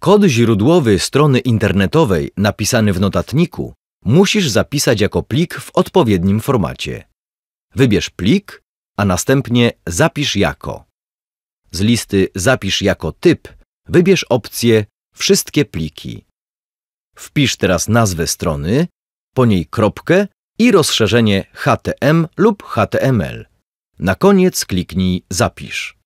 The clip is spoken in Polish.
Kod źródłowy strony internetowej napisany w notatniku musisz zapisać jako plik w odpowiednim formacie. Wybierz plik, a następnie zapisz jako. Z listy zapisz jako typ wybierz opcję Wszystkie pliki. Wpisz teraz nazwę strony, po niej kropkę i rozszerzenie HTM lub HTML. Na koniec kliknij Zapisz.